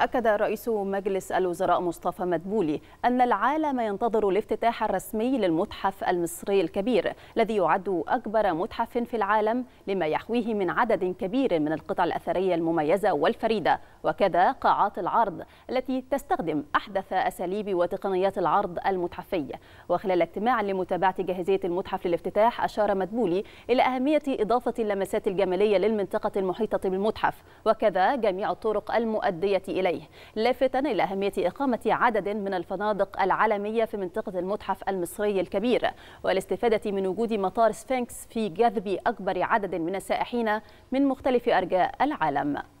أكد رئيس مجلس الوزراء مصطفى مدبولي أن العالم ينتظر الافتتاح الرسمي للمتحف المصري الكبير الذي يعد أكبر متحف في العالم لما يحويه من عدد كبير من القطع الأثرية المميزة والفريدة وكذا قاعات العرض التي تستخدم أحدث أساليب وتقنيات العرض المتحفي وخلال اجتماع لمتابعة جاهزية المتحف للافتتاح أشار مدبولي إلى أهمية إضافة اللمسات الجمالية للمنطقة المحيطة بالمتحف وكذا جميع الطرق المؤدية إليه لافتا إلى أهمية إقامة عدد من الفنادق العالمية في منطقة المتحف المصري الكبير والاستفادة من وجود مطار سفنكس في جذب أكبر عدد من السائحين من مختلف أرجاء العالم